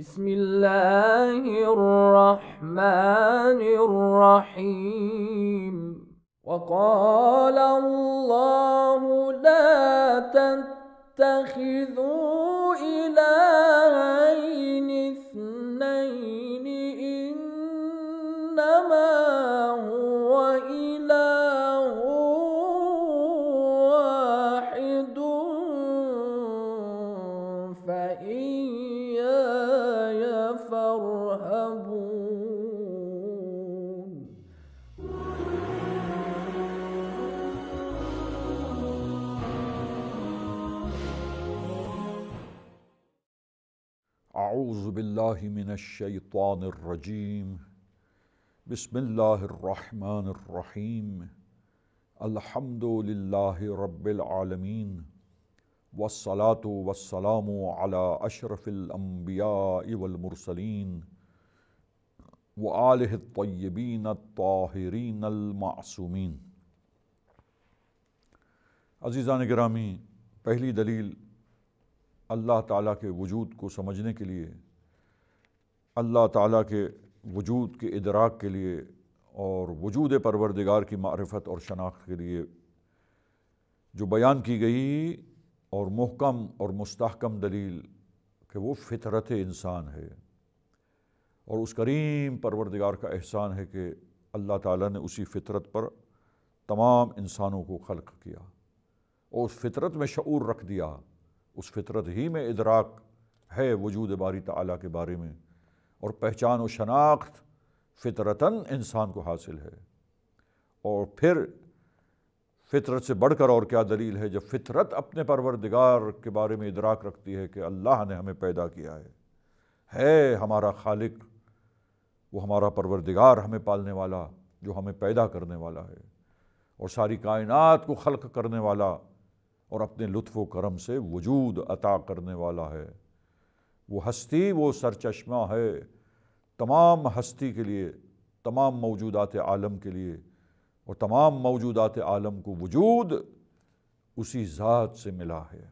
بسم الله الرحمن الرحيم وقال الله لا تتخذوا إلهًا أعوذ بالله من الشيطان الرجيم بسم الله الرحمن الرحيم الحمد لله رب العالمين والصلاة والسلام على أشرف الأنبياء والمرسلين وآله الطيبين الطاهرين المعصومين अजीज़ान ग्रामी पहली दलील अल्लाह ताला के वजूद को समझने के लिए अल्लाह ताला के वजूद के इदराक के लिए और वजूद परवरदिगार की मारफत और शनाख्त के लिए जो बयान की गई और महकम और मुस्तकम दलील कि वो फितरत इंसान है और उस करीम परवरदिगार का एहसान है कि अल्लाह ताला ने उसी फितरत पर तमाम इंसानों को खल्क किया और उस फितरत में शूर रख दिया उस फितरत ही में इदराक है वजूद बारी ताली के बारे में और पहचान व शनाख्त फितरतन इंसान को हासिल है और फिर फितरत से बढ़कर और क्या दलील है जब फितरत अपने परवरदिगार के बारे में इदराक रखती है कि अल्लाह ने हमें पैदा किया है है हमारा खालिक वो हमारा परवरदिगार हमें पालने वाला जो हमें पैदा करने वाला है और सारी कायनात को खल्क करने वाला और अपने लुत्फ़ करम से वजूद अता करने वाला है वो हस्ती वो सरचश्मा है तमाम हस्ती के लिए तमाम मौजूदात आलम के लिए और तमाम मौजूदात आलम को वजूद उसी ज़ात से मिला है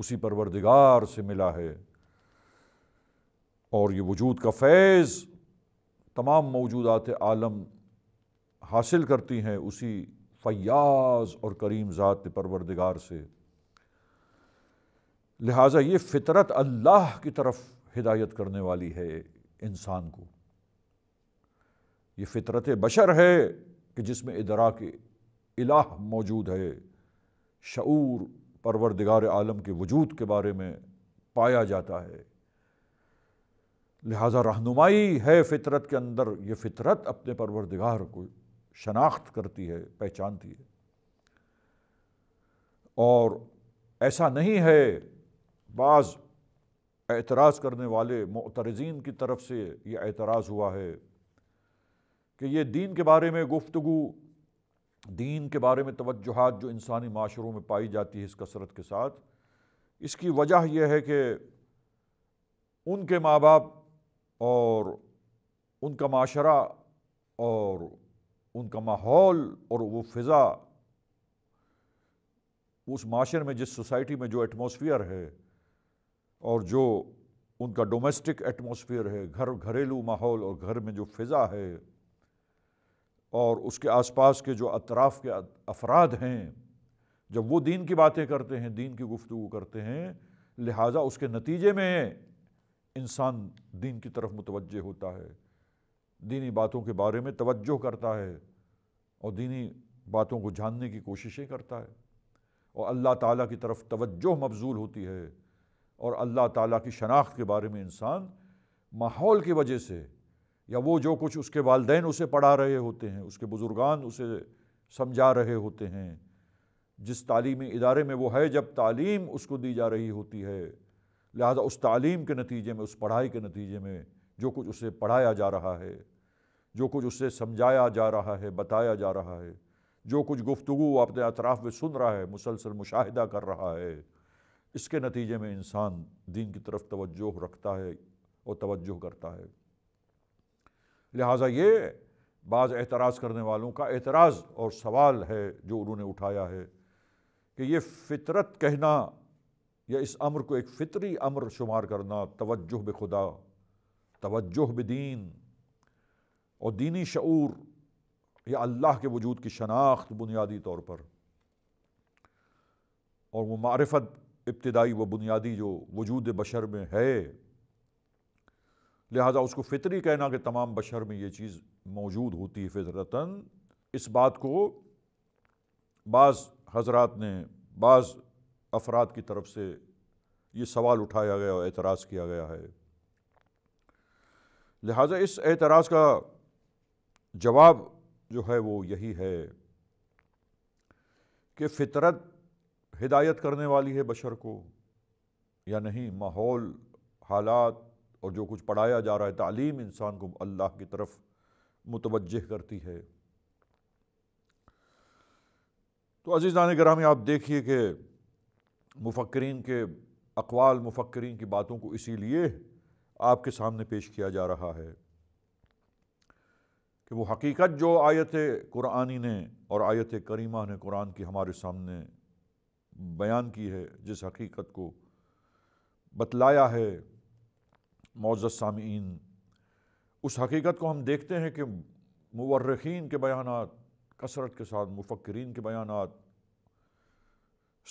उसी परवरदिगार से मिला है और ये वजूद का फैज़ तमाम मौजूदात आलम हासिल करती हैं उसी फयाज और करीम ज़ात परवरदिगार से लिहाजा ये फितरत अल्लाह की तरफ हिदायत करने वाली है इंसान को ये फितरत बशर है कि जिसमें इदरा के इलाह मौजूद है शूर परवरदिगार आलम के वजूद के बारे में पाया जाता है लिहाजा रहनुमाई है फितरत के अंदर ये फितरत अपने परवरदिगार को शनाख्त करती है पहचानती है और ऐसा नहीं है बाज़ एतराज़ करने वाले मतरजीन की तरफ से ये एतराज़ हुआ है कि ये दीन के बारे में गुफ्तु दीन के बारे में तोजहत जो इंसानी माशरों में पाई जाती है इस कसरत के साथ इसकी वजह यह है कि उनके माँ बाप और उनका माशरा और उनका माहौल और वो फ़िज़ा उस माशरे में जिस सोसाइटी में जो एटमोसफियर है और जो उनका डोमेस्टिक एटमोसफियर है घर घरेलू माहौल और घर में जो फ़िज़ा है और उसके आसपास के जो अतराफ़ के अफराद हैं जब वो दीन की बातें करते हैं दीन की गुफ्तु करते हैं लिहाजा उसके नतीजे में इंसान दीन की तरफ मुतवजह होता है दीनी बातों के बारे में तवज्जो करता है और दीनी बातों को जानने की कोशिशें करता है और अल्लाह ताला की तरफ तवज्जो मबजूल होती है और अल्लाह ताला की शनाख्त के बारे में इंसान माहौल की वजह से या वो जो कुछ उसके वालदेन उसे पढ़ा रहे होते हैं उसके बुज़ुर्गान उसे समझा रहे होते हैं जिस तालीमी इदारे में वो है जब तालीम उसको दी जा रही होती है लिहाजा उस तालीम के नतीजे में उस पढ़ाई के नतीजे में जो कुछ उसे पढ़ाया जा रहा है जो कुछ उससे समझाया जा रहा है बताया जा रहा है जो कुछ गुफ्तु अपने अतराफ़ में सुन रहा है मुसलसल मुशाहिदा कर रहा है इसके नतीजे में इंसान दीन की तरफ तवज्जो रखता है और तवज्जो करता है लिहाजा ये बाज़ एतराज़ करने वालों का एतराज़ और सवाल है जो उन्होंने उठाया है कि ये फ़ितरत कहना या इस अमर को एक फ़ितरी अम्र शुमार करना तवज्जो खुदा तवज्जो बदीन और दीनी शूर यह अल्लाह के वजूद की शनाख्त बुनियादी तौर पर और वो मारफत इब्तदाई व बुनियादी जो वजूद बशर में है लिहाजा उसको फितरी कहना कि तमाम बशर में ये चीज़ मौजूद होती है फितरतन इस बात को बाज़ हजरात ने बाज़ अफराद की तरफ से ये सवाल उठाया गया और एतराज़ किया गया है लिहाजा इस एतराज़ का जवाब जो है वो यही है कि फितरत हिदायत करने वाली है बशर को या नहीं माहौल हालात और जो कुछ पढ़ाया जा रहा है तालीम इंसान को अल्लाह की तरफ मुतवजह करती है तो अजीज़ान ग्रामी आप देखिए कि मुफक्रीन के अकवाल मुफक्रीन की बातों को इसीलिए आपके सामने पेश किया जा रहा है कि वो हकीकत जो आयत कुरानी ने और आयत करीमा ने कुरान की हमारे सामने बयान की है जिस हकीकत को बतलाया है मोज़ सामीन उस हकीकत को हम देखते हैं कि मवर्रखीन के बयान कसरत के साथ मुफक्रीन के बयान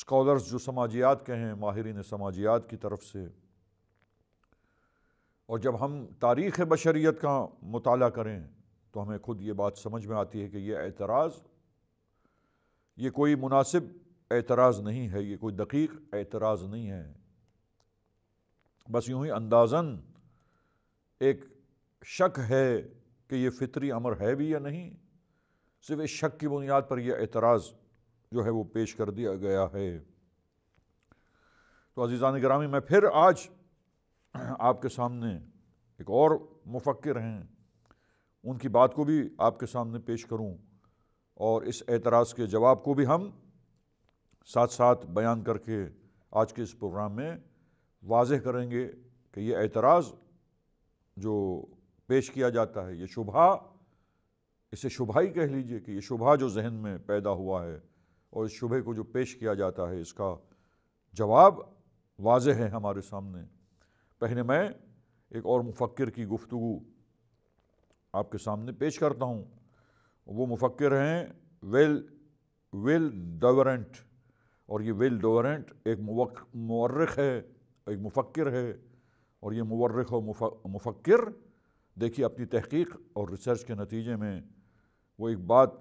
स्कॉलर्स जो समाजियात के हैं माहरीन समाजियात की तरफ से और जब हम तारीख़ बशरीत का मताल करें तो हमें खुद ये बात समझ में आती है कि यह एतराज़ ये कोई मुनासिब एतराज़ नहीं है ये कोई दकीक एतराज़ नहीं है बस यूँ ही अंदाजन एक शक है कि ये फितरी अमर है भी या नहीं सिर्फ इस शक की बुनियाद पर यह एतराज़ जो है वो पेश कर दिया गया है तो अजीज़ान ग्रामी मैं फिर आज आपके सामने एक और मुफक्र हैं उनकी बात को भी आपके सामने पेश करूं और इस एतराज़ के जवाब को भी हम साथ साथ बयान करके आज के इस प्रोग्राम में वाजह करेंगे कि ये एतराज़ जो पेश किया जाता है ये शुभा इसे शुभा ही कह लीजिए कि ये शुभा जो जहन में पैदा हुआ है और इस शुभे को जो पेश किया जाता है इसका जवाब वाज है हमारे सामने पहले मैं एक और मुफक्र की गुफ्तु आपके सामने पेश करता हूँ वो मुफक्र हैं वेल वेल डवरेंट और ये वेल डवरेंट एक मर्रख है एक मुफक्र है और ये मर्रख और मुफक्र देखिए अपनी तहकीक और रिसर्च के नतीजे में वो एक बात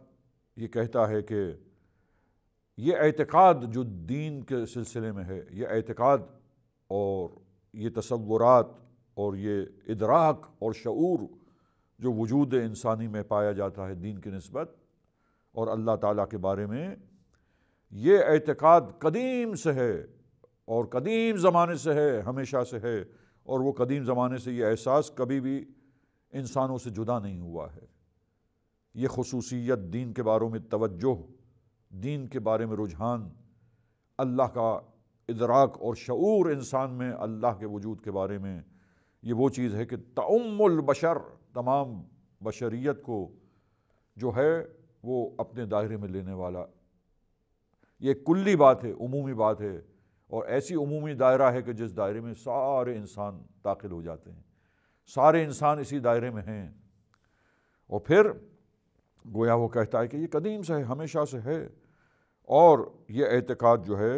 ये कहता है कि ये एतक़ाद जो दीन के सिलसिले में है ये एतक़ाद और ये तस्वुरात और ये इदराक और शूर जो वजूद इंसानी में पाया जाता है दीन की नस्बत और अल्लाह ताला के बारे में ये एतक़ाद कदीम से है और कदीम ज़माने से है हमेशा से है और वो कदीम ज़माने से ये एहसास कभी भी इंसानों से जुदा नहीं हुआ है ये खसूसियत दीन के बारे में तवज्जो दीन के बारे में रुझान अल्लाह का इदराक और शूर इंसान में अल्लाह के वजूद के बारे में ये वो चीज़ है कि तमुल बशर तमाम बशरीत को जो है वो अपने दायरे में लेने वाला ये कुल्ली बात है अमूमी बात है और ऐसी अमूमी दायरा है कि जिस दायरे में सारे इंसान दाखिल हो जाते हैं सारे इंसान इसी दायरे में हैं और फिर गोया वो कहता है कि ये कदीम से है हमेशा से है और ये एतक़ाद जो है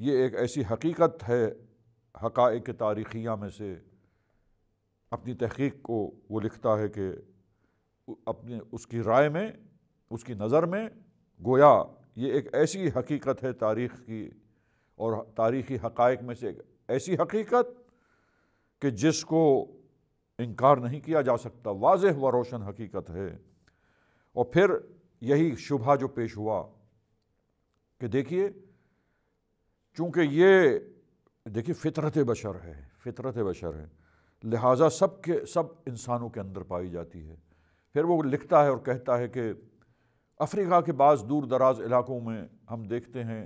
ये एक ऐसी हकीकत है हक़ तारीख़िया में से अपनी तहकीक को वो लिखता है कि अपने उसकी राय में उसकी नज़र में गोया ये एक ऐसी हकीकत है तारीख़ की और तारीख़ी हक़ में से एक ऐसी हकीकत कि जिसको इनकार नहीं किया जा सकता वाज व रोशन हकीकत है और फिर यही शुभा जो पेश हुआ कि देखिए चूँकि ये देखिए फितरत बशर है फितरत बशर है लिहाजा सब के सब इंसानों के अंदर पाई जाती है फिर वो लिखता है और कहता है कि अफ्रीका के बाद दूर दराज इलाकों में हम देखते हैं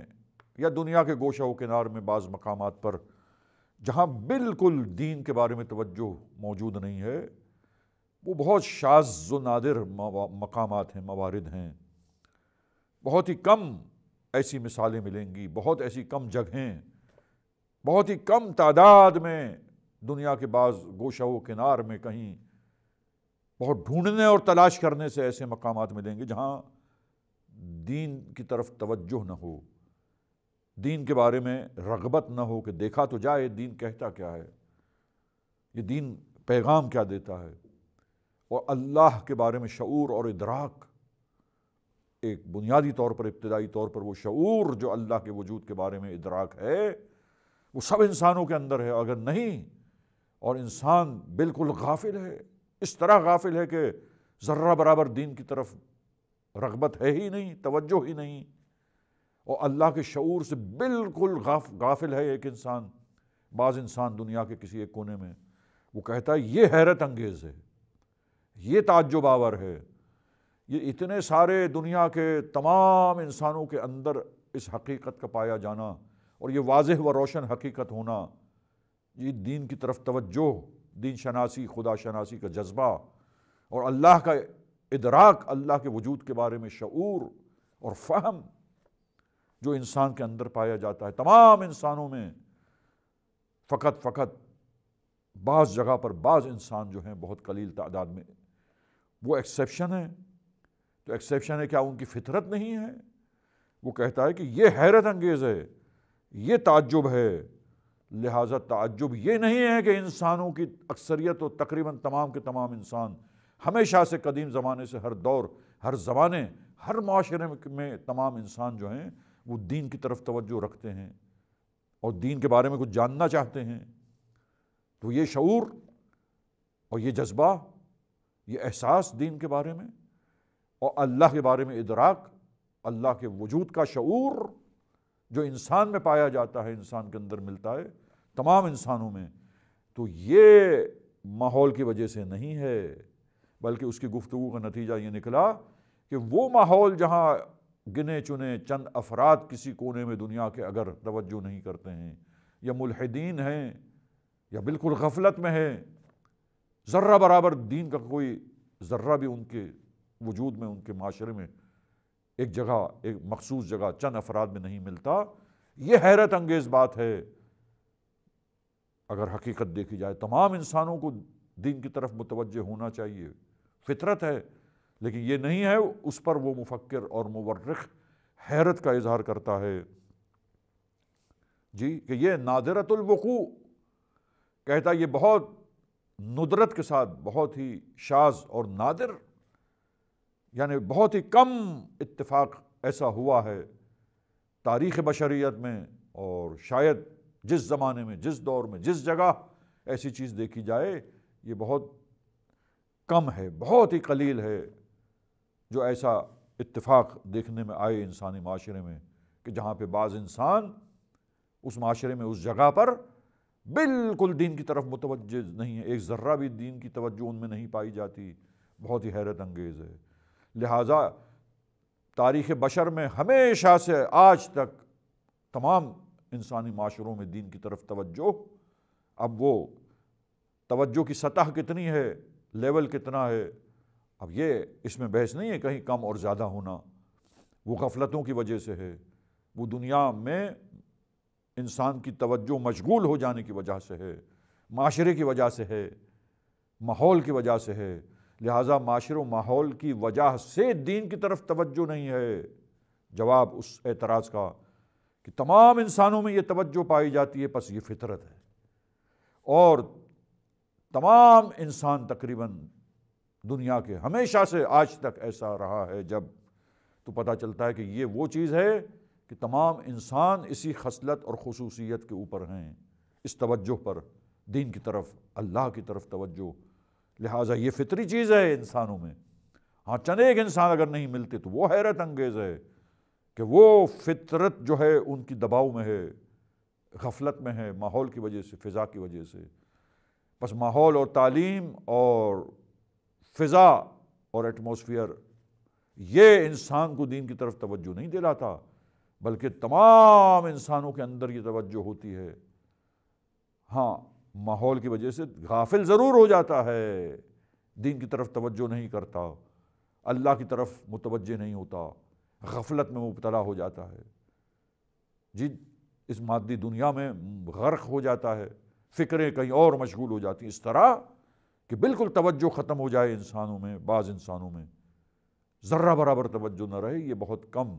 या दुनिया के गोशा किनार में बाज़ मकाम पर जहाँ बिल्कुल दीन के बारे में तोज्जो मौजूद नहीं है वो बहुत शाज नादिर मकाम हैं मवारद हैं बहुत ही कम ऐसी मिसालें मिलेंगी बहुत ऐसी कम जगहें बहुत ही कम तादाद में दुनिया के बाद गोशा व किनार में कहीं बहुत ढूंढने और तलाश करने से ऐसे मकाम मिलेंगे जहाँ दीन की तरफ तवज्जो न हो दीन के बारे में रगबत न हो कि देखा तो जाए दीन कहता क्या है ये दीन पैगाम क्या देता है और अल्लाह के बारे में शूर और इदराक एक बुनियादी तौर पर इब्तदाई तौर पर वो शूर जो अल्लाह के वजूद के बारे में इदराक है वो सब इंसानों के अंदर है अगर नहीं और इंसान बिल्कुल गाफिल है इस तरह गाफिल है कि ज़र्रा बराबर दीन की तरफ रगबत है ही नहीं तवज्जो ही नहीं और अल्लाह के शूर से बिल्कुल गाफिल है एक इंसान बाज़ इंसान दुनिया के किसी एक कोने में वो कहता है ये हैरत अंगेज़ है ये ताजुब आवर है ये इतने सारे दुनिया के तमाम इंसानों के अंदर इस हकीकत का पाया जाना और ये वाज व रोशन हकीकत होना ये दीन की तरफ तवज्जो दीन शनासी खुदा शनासी का जज्बा और अल्लाह का इदराक अल्लाह के वजूद के बारे में शूर और फहम जो इंसान के अंदर पाया जाता है तमाम इंसानों में फ़कत फ़कत बाज़ जगह पर बाज़ इंसान जो हैं बहुत कलील तादाद में वो एक्सेप्शन है तो एक्सेप्शन है क्या उनकी फितरत नहीं है वो कहता है कि ये हैरत अंगेज़ है ये ताज्जुब है लिहाजा ताज्जुब ये नहीं है कि इंसानों की अक्सरियत और तकरीबन तमाम के तमाम इंसान हमेशा से कदीम ज़माने से हर दौर हर ज़माने हर माशरे में तमाम इंसान जो हैं वो दीन की तरफ तवज्जो रखते हैं और दीन के बारे में कुछ जानना चाहते हैं तो ये शूर और ये जज्बा ये एहसास दीन के बारे में और अल्लाह के बारे में इदराक अल्लाह के वजूद का शूर जो इंसान में पाया जाता है इंसान के अंदर मिलता है तमाम इंसानों में तो ये माहौल की वजह से नहीं है बल्कि उसकी गुफ्तु का नतीजा ये निकला कि वो माहौल जहाँ गिने चुने चंद अफराद किसी कोने में दुनिया के अगर तवज्जो नहीं करते हैं या मुलहदीन हैं या बिल्कुल गफलत में हैं ज़र्रा बराबर दीन का कोई ज़र्रा भी उनके वजूद में उनके माशरे में एक जगह एक मखसूस जगह चंद अफराद में नहीं मिलता ये हैरत अंगेज बात है अगर हकीकत देखी जाए तमाम इंसानों को दीन की तरफ मुतवजह होना चाहिए फितरत है लेकिन ये नहीं है उस पर वो मुफक्र और मुवर्रख हैरत का इजहार करता है जी कि ये नादरतुलवकू कहता ये बहुत नुदरत के साथ बहुत ही शाज और नादिर यानी बहुत ही कम इतफाक़ ऐसा हुआ है तारीख़ बशरीत में और शायद जिस ज़माने में जिस दौर में जिस जगह ऐसी चीज़ देखी जाए ये बहुत कम है बहुत ही कलील है जो ऐसा इतफाक़ देखने में आए इंसानी माशरे में कि जहाँ पे बाज़ इंसान उस माशरे में उस जगह पर बिल्कुल दीन की तरफ मुतवज नहीं है एक ज़र्रा भी दीन की तवज्जो उनमें नहीं पाई जाती बहुत ही हैरत अंगेज़ है लिहाजा तारीख़ बशर में हमेशा से आज तक तमाम इंसानी माशरों में दीन की तरफ तवज्जो अब वो तवज्जो की सतह कितनी है लेवल कितना है अब ये इसमें बहस नहीं है कहीं कम और ज़्यादा होना वो गफलतों की वजह से है वो दुनिया में इंसान की तवज्जो मशगूल हो जाने की वजह से है माशरे की वजह से है माहौल की वजह से है लिहाजा माशर माहौल की वजह से दीन की तरफ तवज्जो नहीं है जवाब उस एतराज़ का कि तमाम इंसानों में ये तवज्जो पाई जाती है बस ये फितरत है और तमाम इंसान तकरीबन दुनिया के हमेशा से आज तक ऐसा रहा है जब तो पता चलता है कि ये वो चीज़ है कि तमाम इंसान इसी खसलत और खसूसियत के ऊपर हैं इस तवज्जो पर दीन की तरफ अल्लाह की तरफ तवज्जो लिहाजा ये फितरी चीज़ है इंसानों में हाँ चंद एक इंसान अगर नहीं मिलते तो वो हैरत अंगेज़ है कि वो फितरत जो है उनकी दबाव में है गफलत में है माहौल की वजह से फ़िज़ा की वजह से बस माहौल और तालीम और फ़िज़ा और एटमोसफियर ये इंसान को दीन की तरफ तवज्जो नहीं दे रहा था बल्कि तमाम इंसानों के अंदर ये तवज्जो होती है हाँ माहौल की वजह से गाफिल ज़रूर हो जाता है दीन की तरफ तवज्जो नहीं करता अल्लाह की तरफ मुतवजह नहीं होता गफलत में मुबतला हो जाता है जी इस मादी दुनिया में गर्क हो जाता है फ़िक्रें कहीं और मशगूल हो जाती हैं इस तरह कि बिल्कुल तवज्जो ख़त्म हो जाए इंसानों में बाज़ इंसानों में ज़र्रा बराबर तवज्जो न रहे ये बहुत कम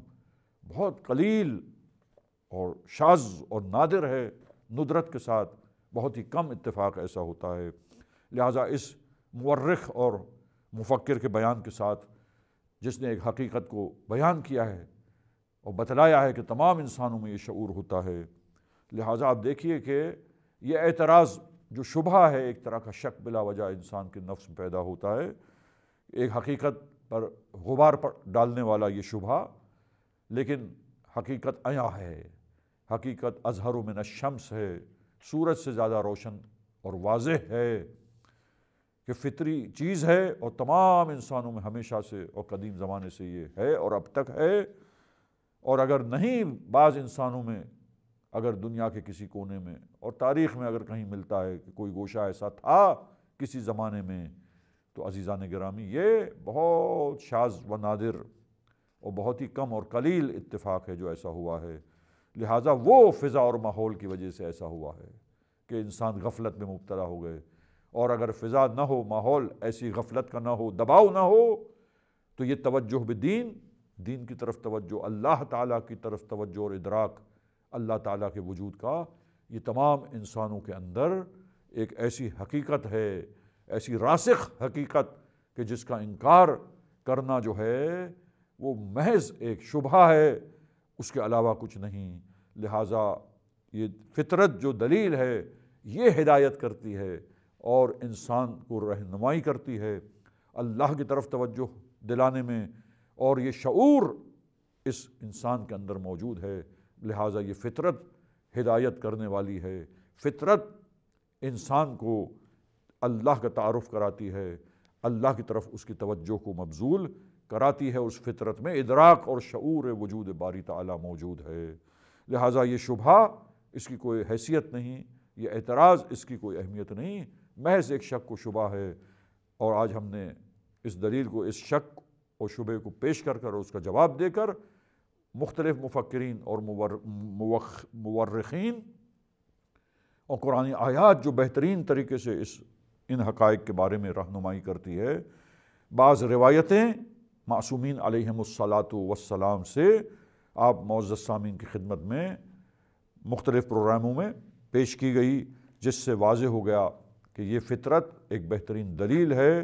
बहुत कलील और शाज और नादिर है नुदरत के साथ बहुत ही कम इतफाक़ ऐसा होता है लिहाजा इस मर्रख और मुफक्र के बयान के साथ जिसने एक हकीकत को बयान किया है और बतलाया है कि तमाम इंसानों में ये शूर होता है लिहाजा आप देखिए कि यह एतराज़ जो शुबह है एक तरह का शक बिला वजह इंसान के नफ्स में पैदा होता है एक हकीकत पर गुबार पर डालने वाला ये शुबह लेकिन हकीकत अया है हकीकत अजहर में न शम्स है सूरज से ज़्यादा रोशन और वाज है कि फितरी चीज़ है और तमाम इंसानों में हमेशा से और कदीम ज़माने से ये है और अब तक है और अगर नहीं बाज़ इंसानों में अगर दुनिया के किसी कोने में और तारीख़ में अगर कहीं मिलता है कि कोई गोशा ऐसा था किसी ज़माने में तो अजीज़ा ने ग्रामी ये बहुत शाज व नादिर और बहुत ही कम और कलील इतफाक़ है जो ऐसा हुआ है लिहाजा वो फ़िज़ा और माहौल की वजह से ऐसा हुआ है कि इंसान गफलत में मुबतला हो गए और अगर फ़िज़ा ना हो माहौल ऐसी गफलत का ना हो दबाव ना हो तो ये तवज्जो बदीन दीन की तरफ तवज्जो अल्लाह ताला की तरफ तवज्जो और इदराक अल्लाह ताला के वजूद का ये तमाम इंसानों के अंदर एक ऐसी हकीकत है ऐसी रासिख हकीकत कि जिसका इनकार करना जो है वो महज एक शुबा है उसके अलावा कुछ नहीं लिहाजा ये फितरत जो दलील है ये हिदायत करती है और इंसान को रहनुमाई करती है अल्लाह की तरफ तवज्जो दिलाने में और ये शूर इस इंसान के अंदर मौजूद है लिहाजा ये फितरत हिदायत करने वाली है फितरत इंसान को अल्लाह का तारफ़ कराती है अल्लाह की तरफ उसकी तवज्जो को मबजूल कराती है उस फितरत में इदराक और शूर वजूद बारी तला मौजूद है लिहाजा ये शुभा इसकी कोई हैसियत नहीं ये एतराज़ इसकी कोई अहमियत नहीं महज एक शक को शुबा है और आज हमने इस दलील को इस शक और शुबे को पेश कर कर उसका जवाब देकर मुख्तलिफ मुफक्रीन और मवर्रखीन और कुरानी आयात जो बेहतरीन तरीके से इस इन हक़ के बारे में रहनुमाई करती है बाज़ रिवायतें मासूमिन आलमसलात वसलाम से आप मोज़ सामीन की खिदमत में मुख्तलिफ़ प्रोग्रामों में पेश की गई जिससे वाज हो गया कि ये फितरत एक बेहतरीन दलील है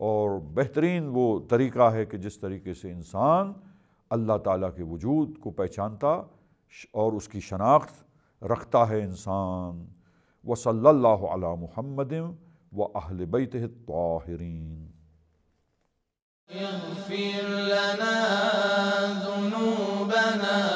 और बेहतरीन वो तरीका है कि जिस तरीके से इंसान अल्लाह ताली के वजूद को पहचानता और उसकी शनाख्त रखता है इंसान व सल्ला महमदम व अहल बैतरीन اغفر لنا ذنوبنا